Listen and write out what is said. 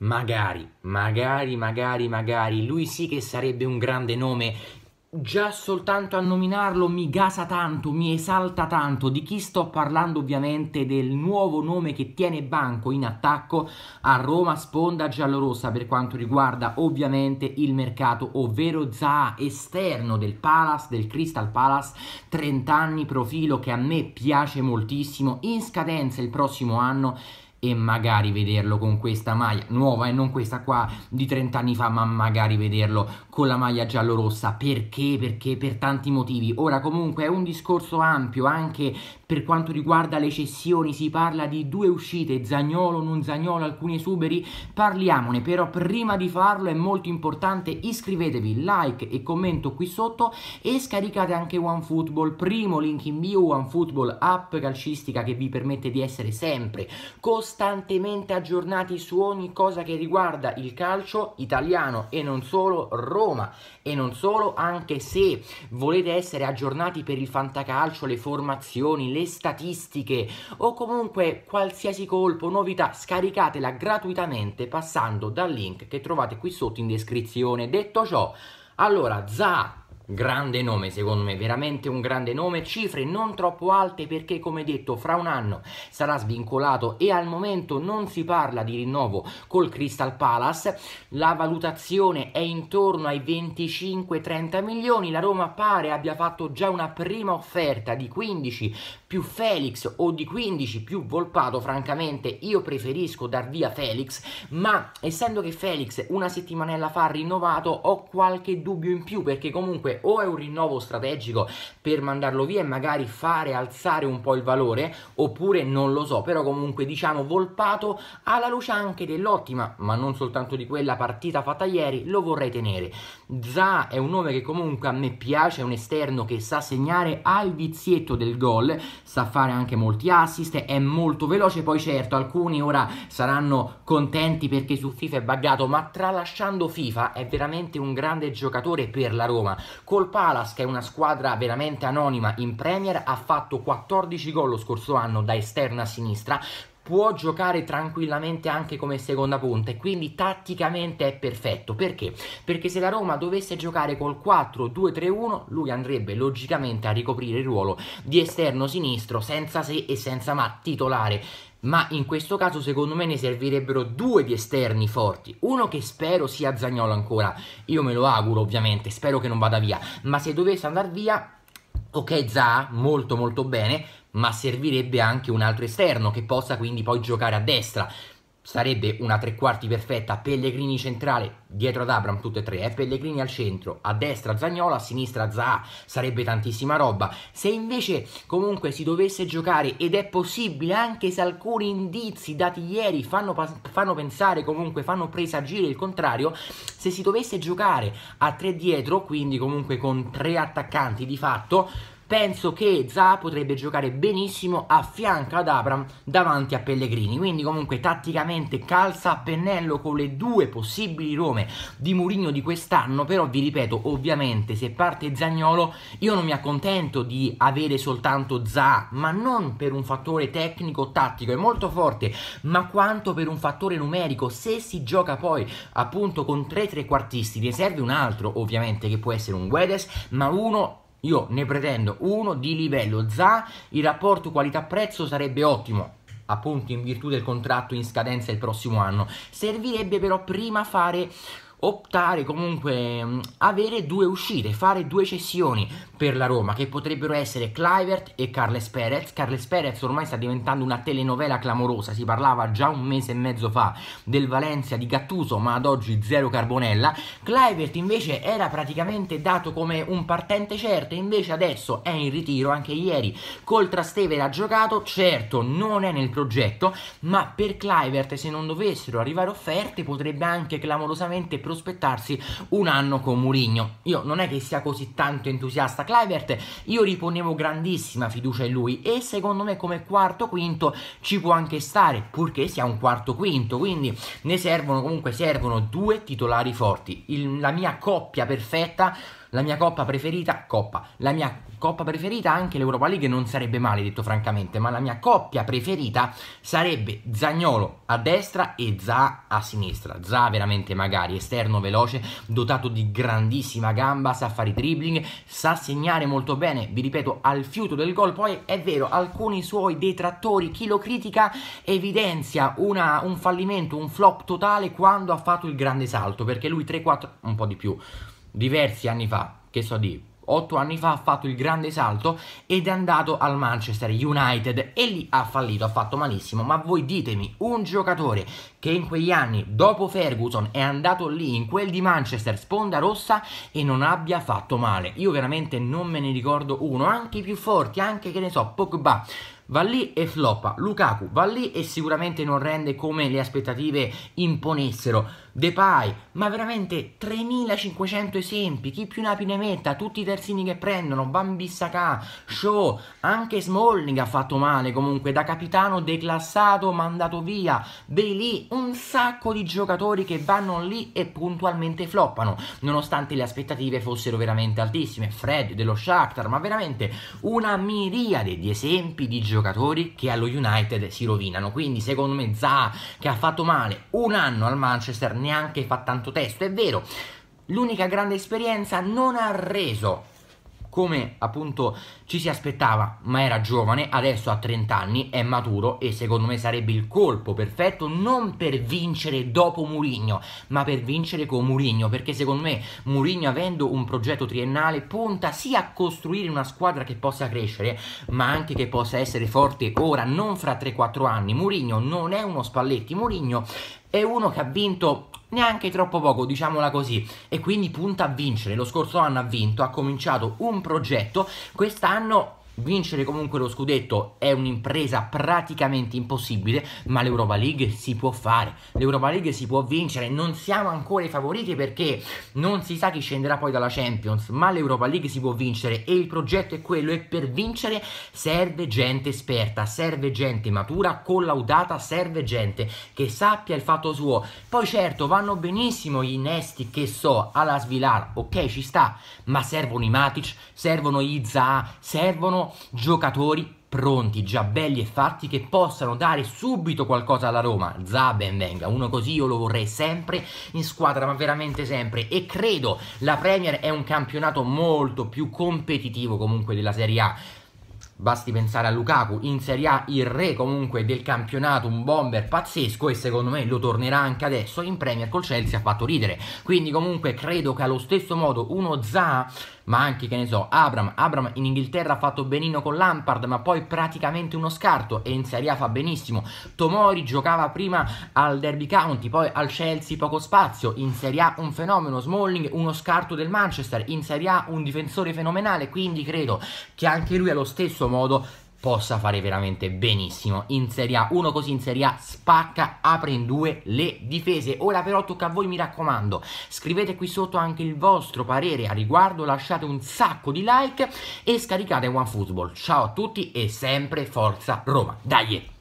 Magari, magari, magari, magari, lui sì che sarebbe un grande nome. Già soltanto a nominarlo mi gasa tanto, mi esalta tanto. Di chi sto parlando ovviamente del nuovo nome che tiene banco in attacco a Roma sponda giallorossa per quanto riguarda ovviamente il mercato, ovvero Zaha esterno del Palace, del Crystal Palace, 30 anni profilo che a me piace moltissimo, in scadenza il prossimo anno e magari vederlo con questa maglia nuova e non questa qua di 30 anni fa, ma magari vederlo con la maglia giallo-rossa. Perché? Perché per tanti motivi. Ora comunque è un discorso ampio anche per quanto riguarda le cessioni si parla di due uscite, Zagnolo, non Zagnolo, alcuni esuberi, parliamone, però prima di farlo è molto importante iscrivetevi, like e commento qui sotto e scaricate anche OneFootball, primo link in bio, OneFootball app calcistica che vi permette di essere sempre costantemente aggiornati su ogni cosa che riguarda il calcio italiano e non solo Roma e non solo anche se volete essere aggiornati per il fantacalcio, le formazioni, le statistiche o comunque qualsiasi colpo, novità, scaricatela gratuitamente passando dal link che trovate qui sotto in descrizione. Detto ciò, allora, Za grande nome secondo me, veramente un grande nome, cifre non troppo alte perché come detto fra un anno sarà svincolato e al momento non si parla di rinnovo col Crystal Palace, la valutazione è intorno ai 25-30 milioni, la Roma pare abbia fatto già una prima offerta di 15 più Felix o di 15 più Volpato, francamente io preferisco dar via Felix, ma essendo che Felix una settimanella fa ha rinnovato ho qualche dubbio in più perché comunque o è un rinnovo strategico per mandarlo via e magari fare alzare un po' il valore oppure non lo so, però comunque diciamo Volpato alla luce anche dell'ottima, ma non soltanto di quella partita fatta ieri, lo vorrei tenere. Za è un nome che comunque a me piace, è un esterno che sa segnare, al vizietto del gol, sa fare anche molti assist, è molto veloce, poi certo alcuni ora saranno contenti perché su FIFA è buggato, ma tralasciando FIFA è veramente un grande giocatore per la Roma. Col Palace, che è una squadra veramente anonima in Premier, ha fatto 14 gol lo scorso anno da esterna a sinistra, può giocare tranquillamente anche come seconda punta e quindi tatticamente è perfetto. Perché? Perché se la Roma dovesse giocare col 4-2-3-1, lui andrebbe logicamente a ricoprire il ruolo di esterno sinistro senza se e senza ma titolare ma in questo caso secondo me ne servirebbero due di esterni forti, uno che spero sia Zagnolo ancora, io me lo auguro ovviamente, spero che non vada via, ma se dovesse andare via Ok, Za molto molto bene, ma servirebbe anche un altro esterno che possa quindi poi giocare a destra sarebbe una tre quarti perfetta, Pellegrini centrale, dietro ad Abram tutte e tre, eh? Pellegrini al centro, a destra Zagnola, a sinistra Zaha, sarebbe tantissima roba. Se invece comunque si dovesse giocare, ed è possibile anche se alcuni indizi dati ieri fanno, fanno pensare comunque, fanno presagire il contrario, se si dovesse giocare a tre dietro, quindi comunque con tre attaccanti di fatto, penso che Za potrebbe giocare benissimo a fianco ad Abram davanti a Pellegrini, quindi comunque tatticamente calza a pennello con le due possibili Rome di Murigno di quest'anno, però vi ripeto, ovviamente se parte Zagnolo io non mi accontento di avere soltanto Za, ma non per un fattore tecnico tattico, è molto forte, ma quanto per un fattore numerico, se si gioca poi appunto con tre trequartisti, ne serve un altro ovviamente che può essere un Guedes, ma uno io ne pretendo uno di livello. ZA, il rapporto qualità-prezzo sarebbe ottimo appunto in virtù del contratto in scadenza il prossimo anno. Servirebbe però prima fare optare comunque mm, avere due uscite, fare due cessioni per la Roma che potrebbero essere Clivert e Carles Perez. Carles Perez ormai sta diventando una telenovela clamorosa, si parlava già un mese e mezzo fa del Valencia di Gattuso, ma ad oggi zero carbonella. Clivert invece era praticamente dato come un partente certo, invece adesso è in ritiro anche ieri col Trastevere ha giocato, certo non è nel progetto, ma per Clivert se non dovessero arrivare offerte potrebbe anche clamorosamente prospettarsi un anno con Murigno. Io non è che sia così tanto entusiasta Clivert, io riponevo grandissima fiducia in lui e secondo me come quarto quinto ci può anche stare, purché sia un quarto quinto, quindi ne servono comunque servono due titolari forti. Il, la mia coppia perfetta la mia coppa preferita, coppa, la mia coppa preferita anche l'Europa League non sarebbe male detto francamente, ma la mia coppia preferita sarebbe Zagnolo a destra e Za a sinistra. Za veramente magari esterno veloce, dotato di grandissima gamba, sa fare i dribbling, sa segnare molto bene, vi ripeto, al fiuto del gol. Poi è vero, alcuni suoi detrattori, chi lo critica, evidenzia una, un fallimento, un flop totale quando ha fatto il grande salto, perché lui 3-4, un po' di più, diversi anni fa, che so di 8 anni fa ha fatto il grande salto ed è andato al Manchester United e lì ha fallito, ha fatto malissimo, ma voi ditemi un giocatore che in quegli anni dopo Ferguson è andato lì in quel di Manchester sponda rossa e non abbia fatto male. Io veramente non me ne ricordo uno, anche i più forti, anche che ne so, Pogba va lì e floppa, Lukaku va lì e sicuramente non rende come le aspettative imponessero. Depay, ma veramente 3500 esempi, chi più napi ne metta, tutti i terzini che prendono, Bambissacà, Shaw, anche Smalling ha fatto male comunque, da capitano declassato, mandato via, lì un sacco di giocatori che vanno lì e puntualmente floppano, nonostante le aspettative fossero veramente altissime, Fred dello Shakhtar, ma veramente una miriade di esempi di giocatori che allo United si rovinano, quindi secondo me Zaha che ha fatto male un anno al Manchester neanche fa tanto testo, è vero. L'unica grande esperienza non ha reso come appunto ci si aspettava, ma era giovane, adesso ha 30 anni, è maturo e secondo me sarebbe il colpo perfetto non per vincere dopo Murigno, ma per vincere con Murigno, perché secondo me Murigno avendo un progetto triennale punta sia a costruire una squadra che possa crescere, ma anche che possa essere forte ora, non fra 3-4 anni. Murigno non è uno Spalletti, Murigno è uno che ha vinto neanche troppo poco, diciamola così, e quindi punta a vincere. Lo scorso anno ha vinto, ha cominciato un progetto, quest'anno vincere comunque lo scudetto è un'impresa praticamente impossibile, ma l'Europa League si può fare, l'Europa League si può vincere, non siamo ancora i favoriti perché non si sa chi scenderà poi dalla Champions, ma l'Europa League si può vincere e il progetto è quello e per vincere serve gente esperta, serve gente matura, collaudata, serve gente che sappia il fatto suo. Poi certo vanno benissimo gli innesti che so alla Svilar, ok ci sta, ma servono i Matic, servono gli Za, servono giocatori pronti, già belli e fatti, che possano dare subito qualcosa alla Roma. Za ben venga, uno così io lo vorrei sempre in squadra, ma veramente sempre. E credo la Premier è un campionato molto più competitivo comunque della Serie A. Basti pensare a Lukaku, in Serie A il re comunque del campionato, un bomber pazzesco e secondo me lo tornerà anche adesso in Premier col Chelsea ha fatto ridere. Quindi comunque credo che allo stesso modo uno Za ma anche che ne so, Abram. Abram in Inghilterra ha fatto benino con Lampard, ma poi praticamente uno scarto e in Serie A fa benissimo. Tomori giocava prima al Derby County, poi al Chelsea poco spazio, in Serie A un fenomeno, Smalling uno scarto del Manchester, in Serie A un difensore fenomenale, quindi credo che anche lui allo stesso modo possa fare veramente benissimo in Serie A. Uno così in Serie A spacca, apre in due le difese. Ora però tocca a voi, mi raccomando. Scrivete qui sotto anche il vostro parere a riguardo, lasciate un sacco di like e scaricate OneFootball. Ciao a tutti e sempre forza Roma. Dai!